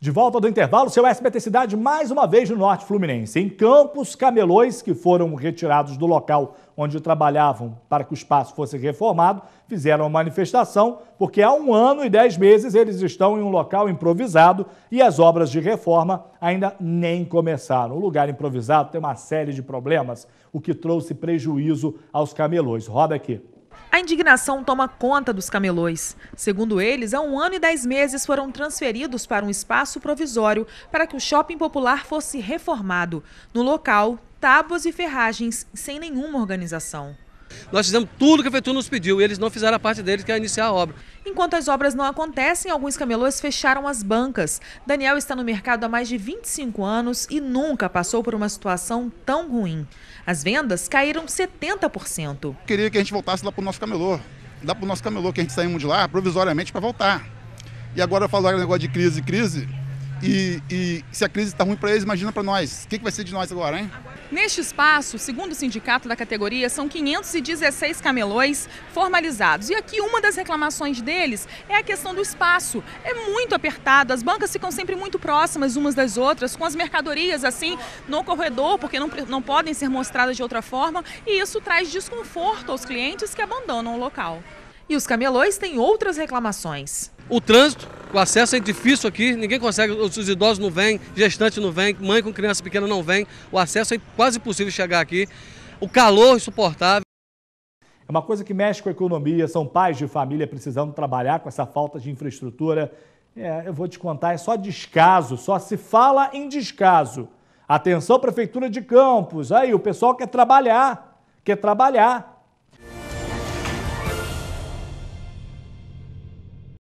De volta do intervalo, seu SBT Cidade mais uma vez no Norte Fluminense. Em Campos, camelões que foram retirados do local onde trabalhavam para que o espaço fosse reformado, fizeram uma manifestação porque há um ano e dez meses eles estão em um local improvisado e as obras de reforma ainda nem começaram. O lugar improvisado tem uma série de problemas, o que trouxe prejuízo aos camelões. Roda aqui. A indignação toma conta dos camelões. Segundo eles, há um ano e dez meses foram transferidos para um espaço provisório para que o shopping popular fosse reformado. No local, tábuas e ferragens sem nenhuma organização. Nós fizemos tudo que a prefeitura nos pediu e eles não fizeram a parte deles, que é iniciar a obra. Enquanto as obras não acontecem, alguns camelôs fecharam as bancas. Daniel está no mercado há mais de 25 anos e nunca passou por uma situação tão ruim. As vendas caíram 70%. Eu queria que a gente voltasse lá para o nosso camelô. Dá para o nosso camelô que a gente saímos de lá provisoriamente para voltar. E agora eu falo negócio de crise, crise. E, e se a crise está ruim para eles, imagina para nós. O que, que vai ser de nós agora, hein? Neste espaço, segundo o sindicato da categoria, são 516 camelões formalizados. E aqui uma das reclamações deles é a questão do espaço. É muito apertado, as bancas ficam sempre muito próximas umas das outras, com as mercadorias assim no corredor, porque não, não podem ser mostradas de outra forma, e isso traz desconforto aos clientes que abandonam o local. E os camelões têm outras reclamações. O trânsito o acesso é difícil aqui, ninguém consegue, os idosos não vêm, gestante não vem, mãe com criança pequena não vem. O acesso é quase impossível chegar aqui. O calor é insuportável. É uma coisa que mexe com a economia, são pais de família precisando trabalhar com essa falta de infraestrutura. É, eu vou te contar, é só descaso, só se fala em descaso. Atenção, Prefeitura de Campos, aí o pessoal quer trabalhar, quer trabalhar.